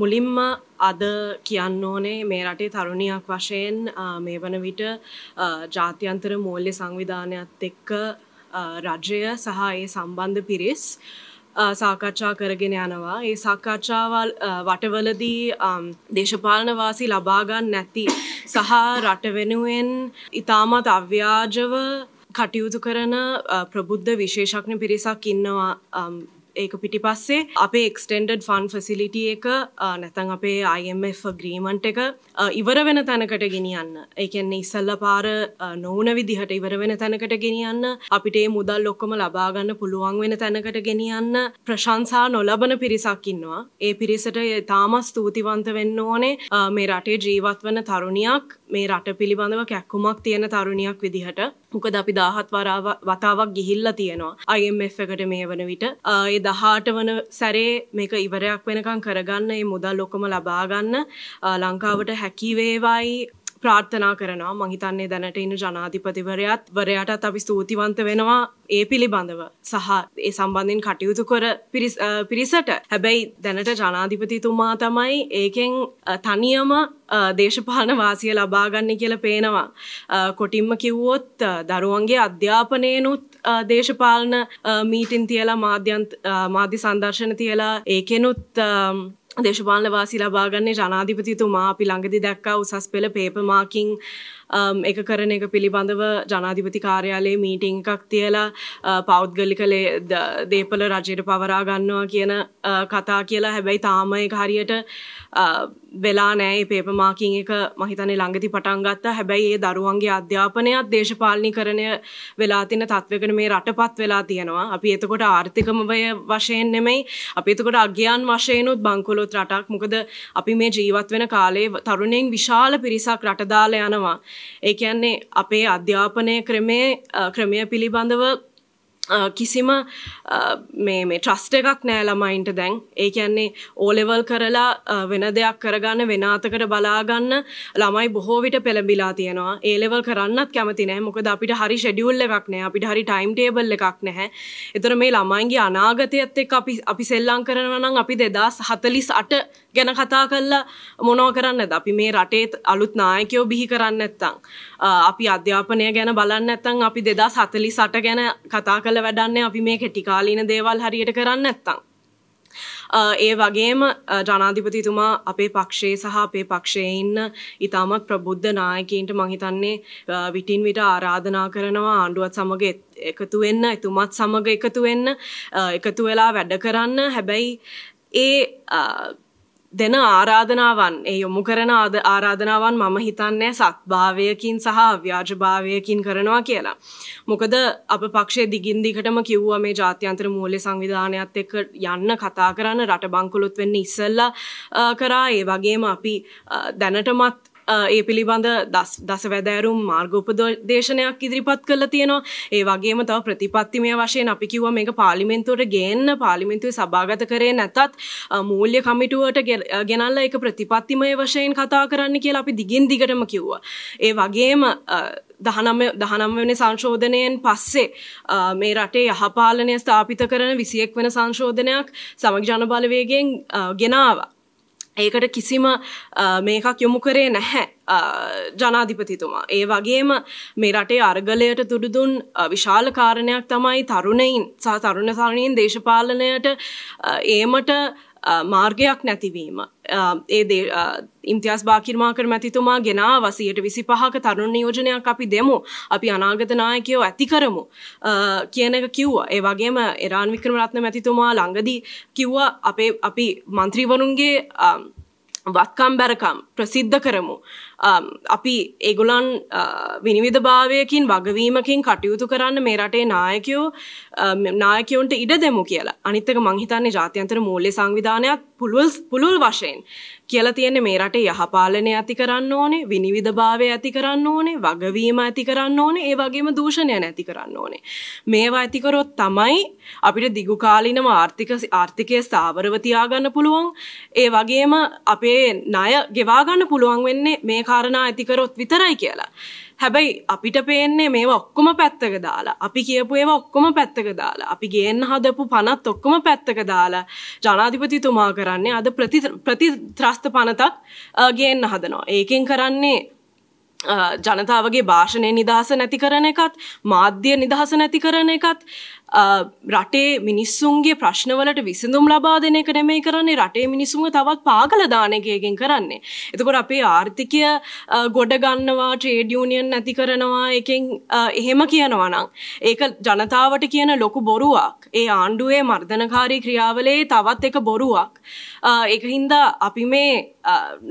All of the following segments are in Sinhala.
මුලින්ම අද කියන්න ඕනේ මේ රටේ තරුණියක් වශයෙන් මේ වන විට ජාත්‍යන්තර මූල්‍ය සංවිධානයත් එක්ක රජය සහ ඒ සම්බන්ධ පිරිස් සාකච්ඡා කරගෙන යනවා ඒ සාකච්ඡාවල් වටවලදී දේශපාලනවාසි ලබාගන්න නැති සහ රට වෙනුවෙන් ඉතාමත් අව්‍යාජව කටයුතු කරන ප්‍රබුද්ධ විශේෂඥ පිරිසක් ඉන්නවා ඒක පිටිපස්සේ අපේ එක්ස්ටෙන්ඩඩ් ෆන් ෆසිලිට එක නැතන් අපේ අයMF ග්‍රීමන්ට් එක ඉවර වෙන තැනකට ගෙනියන්න ඒකෙන්නේ ඉසල්ල පාර නොවන විදිහට ඉවර වෙන තැනකට ගෙනියන්න අපිට මුදල් ඔක්කොම ලබාගන්න පුළුවන් වෙන තැනකට ගෙනියන්න ප්‍රශංසා නොලබන පිරිසක්කින්නවා ඒ පිරිසට තාම ස්තූතිවන්ත වෙන්න ඕනේ මේ රටේ ජීවත් වන තරුණයක් මේ රට පිළිබඳව කැක්කුමක් තියෙන තරුණයක් විදිහට මොකද අපි දාහත් වරාව වතාවක් ගිහිල්ලා තියෙනවා IMF එකට මේ වන විට ඒ දහාට වන සැරේ මේක ඉවරයක් වෙනකම් කරගන්න ඒ මුදල් ඔක්කොම ලබා ගන්න ලංකාවට හැකි වේවායි ප්‍රාර්ථනා කරනවා මහිතන්නේ දැනට ඉන්න ජනාධිපතිවරයාත් වරයාටත් අපි ස්තූතිවන්ත වෙනවා ඒ පිළිබඳව සහ ඒ සම්බන්ධින් කටයුතු කර පිරිසට හැබැයි දැනට ජනාධිපතිතුමා තමයි ඒකෙන් තනියම දේශපාන වාසිය ලබාගන්න කියල පේනවා. කොටින්ම කිව්වොත් දරුවන්ගේ අධ්‍යාපනයනුත් දේශපාලන මීටින් තියලා මාධ්‍ය සන්දර්ශන තියලා ඒකෙනුත් දේශපාලන වාසි ලබාගන්නේ ජනාධිපතිතුමා අපි ළඟදි දැක්කා උසස් පෙළ පේපර් මාකින් එක කරන එක පිළිබඳව ජනාධිපති කාර්යාලයේ මීටිං එකක් තියලා පෞද්ගලි කළේ දේපල රජයට පවරාගන්නවා කියන කතා කියලා හැබැයි තාම එක හරියට වෙලා නෑ පේපමාකින් එක මහිතනේ ළඟති පටන්ගත්තා හැබැයි ඒ දරුවන්ගේ අධ්‍යාපනයක් දේශපාලනි කරණය වෙලා තින තත්වකන මේ රටපත් වෙලා තියෙනවා අපි එතකොට ආර්ථිකමවය වශයෙන් නෙමයි අපි එතකොට අග්‍යයන් වශයනුත් බංකොලොත් රටක් මොකද අපි මේ ජීවත් වෙන කාලේ තරුණෙන් විශාල පිරිසක් රටදාල යනවා ඒ කියන්නේ අපේ අධ්‍යාපනය ක්‍රමේ ක්‍රමය පිළිබඳව කිසිම මේ ට්‍රස්ට එකක් නෑ ළමයින්ට දැන් ඒ කියන්නේ ඕලෙවල් කරලා වෙන දෙයක් කරගන්න වෙනතකට බලාගන්න ළමයි බොහෝ විට පෙළඹිලා තියෙනවා ඒලෙවල් කරන්නත් කැමති නෑ මොකද අපිට හරි ෂෙඩියුල් එකක් නෑ අපිට හරි ටයිම් ටේබල් එකක් නැහැ එතන මේ ළමයින්ගේ අනාගතයත් එක්ක අපි අපි සෙල්ලම් කරනවා නම් අපි 2048 ගැන කතා කල්ලා මොනෝ කරන්නද අපි මේ රටේ අලුත් නායකයෝ බිහි කරන්න ඇත්තං අපි අධ්‍යාපනය ගැන බලන්න ඇත්තං අපි දෙදා සතලි සට ගැන කතා කළ කළ වැඩන්න අපි මේ කෙටිකාලීන දේවල් හරියට කරන්න ඇත්තං. ඒ වගේම ජනාධිපතිතුමා අපේ පක්ෂයේ සහ අපේ පක්ෂයේ ඉන්න ඉතාමත් ප්‍රබුද්ධ නායකීන්ට මහිතන්නේ විටින් විට ආරාධනා කරනවා ආණ්ඩුවත් සමග එකතු වෙන්න එතුමත් සමග එකතු වෙන්න එකතු වෙලා වැඩ කරන්න හැබැයි ඒ දෙන ආරාධනාවන් ඒ යොමු කරන ආරාධනාවන් මම හිතන්නේ සත්භාවයකින් සහ අව්‍යාජභාවයකින් කරනවා කියලා. මොකද අප පක්ෂයේ දිගින් දිගටම කිව්වා මේ ජාත්‍යන්තර මූල්‍ය සංවිධානයත් එක්ක යන්න කතා කරන්න රට බංකොලොත් වෙන්න ඉස්සෙල්ලා කරා ඒ වගේම අපි දැනටමත් ඒ පිළිබඳ දසවැදෑරුම් මාර්ගෝපද දේශනයක් ඉදිරිපත් කළ තියෙනවා ඒ වගේම තව ප්‍රතිපත්තිමය වශයෙන් අපි කිව්වා මේක පාර්ලිමේන්තුවට ගේන්න පාර්ලිමේන්තුවේ සභාගත කරේ නැතත් මූල්‍ය කමිටුවට ගෙනල්ලා ඒක ප්‍රතිපත්තිමය වශයෙන් කතා කරන්න කියලා අපි දිගින් දිගටම කිව්වා ඒ වගේම දහනම දහනම්වනි සංශෝධනයෙන් පස්සේ මේ රටේ යහපාලනය ස්ථාපිත කරන විසියෙක් වෙන සංශෝධනයක් සමග ජනබලවේගෙන් ගෙනවා ඒකට කිසිම මේකක් යොමු කරේ නැහැ ජනාධිපතිතුමා. ඒ වගේම මේ රටේ අර්ගලයට තුඩුදුන් විශාල කාරණයක් තමයි තරුණයින් සහ තරුණ සරණීන් දේශපාලනයට ඒමට මාර්ගයක් නැතිවීම. ඒ ඉම්තිස් බාකිර්මාකර මැතිතුමා ගෙනා වසයට විසි පහක තරුණ නියෝජනයක් අපි දෙමු අපි අනාගතනායකයෝ ඇති කරමු කියන එක කිව්ව ඒ වගේම එරාන් වික්‍රමරත්න මැතිතුමා ළඟදී කිව්ව අපේ අපි මන්ත්‍රීවරුන්ගේ වත්කම් බැරකම් ප්‍රසිද්ධ කරමු. අපි ඒගොලන් විනිවිධ භාවයකින් වගවීමකින් කටයුතු කරන්න මේ රටේ නායකයෝ නායකයොන්ට ඉඩ දෙමු කියලා අනිත්තක මංහිතන්නේ ජාත්‍යන්තර මූල්‍ය සංවිධානයක් පුළුල් පුළුල් වශයෙන් කියලා තියෙන්නේ මේ රටේ යහපාලනය ඇති කරන්න ඕනේ විනිවිදභාවය ඇති කරන්න ඕනේ වගවීම ඇති කරන්න ඕනේ ඒ වගේම දූෂණය නැති කරන්න ඕනේ මේවා ඇති කරොත් තමයි අපිට දිගු කාලිනම ආර්ථික ආර්ථිකය ස්ථාවරව තියාගන්න පුළුවන් ඒ වගේම අපේ ණය ගෙවා ගන්න පුළුවන් වෙන්නේ මේ කාරණා ඇති කරොත් විතරයි කියලා හැබැයි අපිට පේන්නේ මේ ඔක්කොම පැත්තක දාලා අපි කියපු ඒව ඔක්කොම පැත්තක දාලා අපි ගේන්න හදපු පනත් ඔක්කොම පැත්තක දාලා ජනාධිපතිතුමා කරන්නේ අද ප්‍රති ත්‍රස්ත පනතක් ගේන්න හදනවා ඒකෙන් කරන්නේ ජනතාවගේ භාෂණය නිදහස නැති කරන එකත් මාධ්‍ය නිදහස නැති කරන එකත් රටේ මිනිස්සුන්ගේ ප්‍රශ්නවලට විසඳුම් ලබා දෙන එක නෙමෙයි කරන්නේ රටේ මිනිසුන්ව තවත් පාගල දාන එකකින් කරන්නේ. එතකොට අපේ ආර්ථිකය ගොඩ ගන්නවා ට්‍රේඩ් යූනියන් නැති කරනවා එකෙන් එහෙම කියනවා නම් ඒක ජනතාවට කියන ලොකු බොරුවක්. ඒ ආණ්ඩුවේ මර්ධනකාරී ක්‍රියාවලේ තවත් එක බොරුවක්. ඒක හින්දා අපි මේ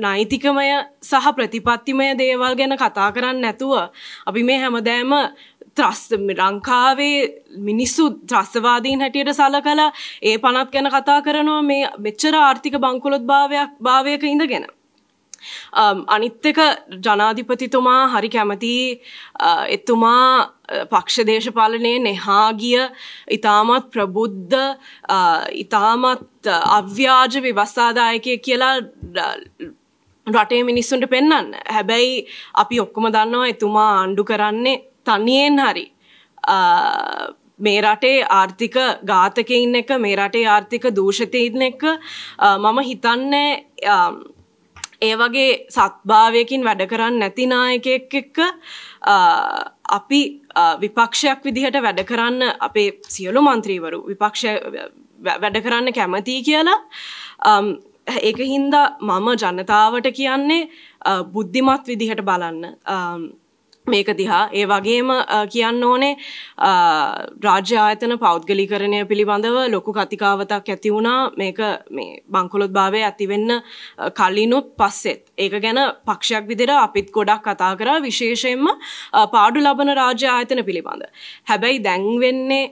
නෛතිකමය සහ ප්‍රතිපත්තිමය දේවල් ගැන ගැන කතා කරන්න නැතුව අපි මේ හැමදෑම ත්‍රස්ත ලංකාවේ මිනිස්සු ත්‍රස්තවාදීන් හැටියට සලකලා ඒ පනත් ගැන කතා කරනවා මේ මෙච්චර ආර්ථික බංකොලොත් භාවයක් භාවයක ඉඳගෙන. අනිත්තක ජනාධිපතිතුමා හරි කැමති එතුමා පක්ෂ දේශපාලනයේ නෙහාගිය ඉතාමත් ප්‍රබුද්ධ ඉතාමත් අව්‍යාජ විවස්සාදායකය කියලා රටේ මිනිස්සුන්ට පෙන්න්න හැබැයි අපි ඔක්කොම දන්නවා එතුමා ආණ්ඩු කරන්නේ තනියෙන් හරි මේ රටේ ආර්ථික ඝාතකයින් එක මේ රටේ ආර්ථික දූෂතයන් එක මම හිතන්නේ ඒ වගේ සත්භාවයකින් වැඩ කරන්න නැති නායකයෙක් එක්ක අපි විපක්ෂයක් විදිහට වැඩ කරන්න අපේ සියලු මන්ත්‍රීවරු විපක්ෂ වැඩ කරන්න කැමතියි කියලා ඒක හින්දා මම ජනතාවට කියන්නේ බුද්ධිමත් විදිහට බලන්න මේක දිහා ඒ වගේම කියන්න ඕනේ රාජ්‍ය ආයතන පෞද්ගලිකරණය පිළිබඳව ලොකු කතිකාවතක් ඇති වුණා මේක මේ බංකොලොත් භාවය ඇතිවෙන්න කලිනුත් පස්සෙත් ඒක ගැන පක්ෂයක් විදිහට අපිත් ගොඩක් කතා කරා විශේෂයෙන්ම පාඩු ලබන රාජ්‍ය ආයතන පිළිබඳ හැබැයි දැන් වෙන්නේ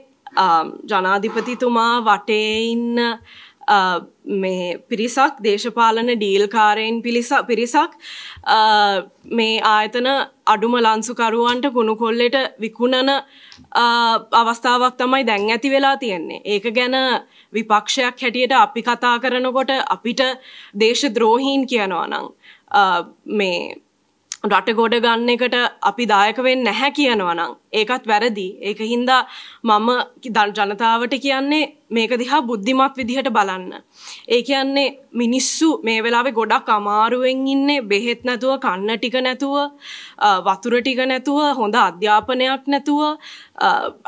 ජනාධිපතිතුමා වටේ ඉන්න මේ පිරිසක් දේශපාලන ඩීල්කාරයෙන් පිළිසා පිරිසක් මේ ආයතන අඩුම ලන්සුකරුවන්ට ගුණු කොල්ලට විකුණන අවස්ථාවක් තමයි දැන් ඇති වෙලා තියෙන්නේ. ඒක ගැන විපක්ෂයක් හැටියට අපි කතා කරනකොට අපිට දේශ ද්‍රෝහීන් කියනවා නං මේ රට ගොඩ ගන්න එකට අපි දායක වෙන්නේ නැහැ කියනවනම් ඒකත් වැරදි. ඒක හින්දා මම ජනතාවට කියන්නේ මේක දිහා බුද්ධිමත් විදිහට බලන්න. ඒ කියන්නේ මිනිස්සු මේ වෙලාවේ ගොඩක් අමාරුවෙන් ඉන්නේ බෙහෙත් නැතුව, කන්න ටික නැතුව, වතුර ටික නැතුව, හොඳ අධ්‍යාපනයක් නැතුව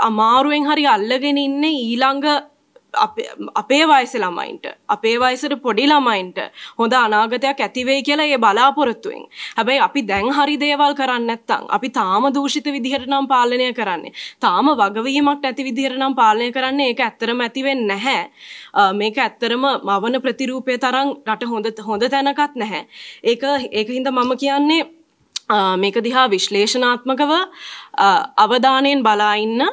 අමාරුවෙන් හරි අල්ලගෙන ඉන්නේ ඊළඟ අපේ වයස ළමයින්ට අපේ වයසට පොඩි ළමයින්ට හොඳ අනාගතයක් ඇතිවෙයි කියලා ඒ බලාපොරොත්තුවෙන් හැබැයි අපි දැන් හරි දේවල් කරන්න නැත්නම් අපි තාම දූෂිත විදිහට නම් පාලනය කරන්නේ තාම වගවීමක් නැති විදිහට නම් පාලනය කරන්නේ ඒක ඇත්තරම ඇති වෙන්නේ නැහැ මේක ඇත්තරම මවන ප්‍රතිරූපය තරම් රට හොඳ හොඳ තැනකත් නැහැ ඒක ඒක හින්දා මම කියන්නේ මේක දිහා විශ්ලේෂණාත්මකව අවධානයෙන් බලා ඉන්න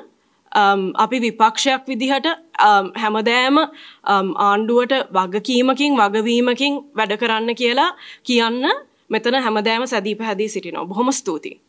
Um, අපි විපක්ෂයක් විදිහට um, හැමදෑම um, ආණ්ඩුවට වගකීමකින් වගවීමකින් වැඩ කරන්න කියලා කියන්න මෙතන හැමදෑම සැදී පැහැදී සිටිනවා බොහොම ස්තුතියි